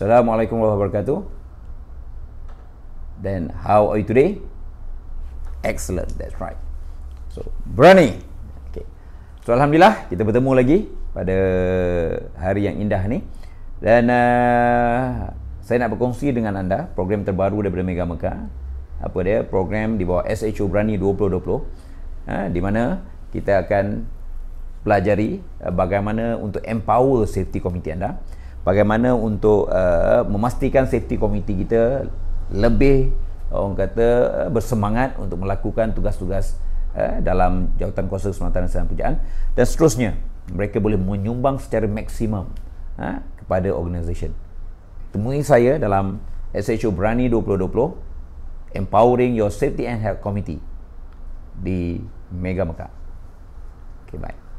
Assalamualaikum warahmatullahi wabarakatuh. Then how are you today? Excellent, that's right. So, berani. Okay. So, alhamdulillah kita bertemu lagi pada hari yang indah ni. Dan uh, saya nak berkongsi dengan anda program terbaru daripada Mega Mekah. Apa dia? Program di bawah SHO Berani 2020. Uh, ha, di mana kita akan pelajari uh, bagaimana untuk empower safety committee anda bagaimana untuk uh, memastikan safety committee kita lebih orang kata uh, bersemangat untuk melakukan tugas-tugas uh, dalam jawatan kuasa keselamatan dan pujaan dan seterusnya mereka boleh menyumbang secara maksimum uh, kepada organisasi temui saya dalam SHO Berani 2020 Empowering Your Safety and Health Committee di Mega Mekah okay, bye